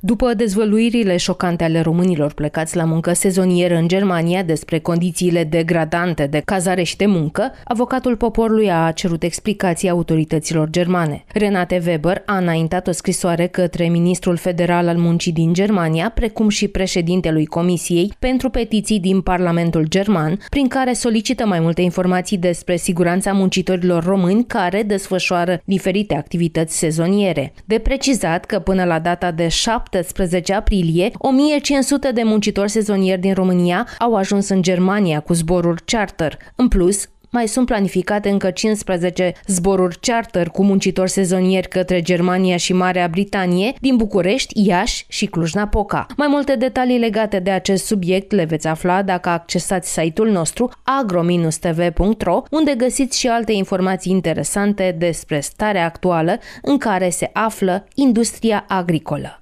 După dezvăluirile șocante ale românilor plecați la muncă sezonieră în Germania despre condițiile degradante de cazare și de muncă, avocatul poporului a cerut explicații autorităților germane. Renate Weber a înaintat o scrisoare către ministrul federal al muncii din Germania, precum și președintelui Comisiei pentru petiții din Parlamentul German, prin care solicită mai multe informații despre siguranța muncitorilor români care desfășoară diferite activități sezoniere. De precizat că până la data de 7 17 aprilie, 1500 de muncitori sezonieri din România au ajuns în Germania cu zboruri charter. În plus, mai sunt planificate încă 15 zboruri charter cu muncitori sezonieri către Germania și Marea Britanie, din București, Iași și Cluj-Napoca. Mai multe detalii legate de acest subiect le veți afla dacă accesați site-ul nostru agro-tv.ro, unde găsiți și alte informații interesante despre starea actuală în care se află industria agricolă.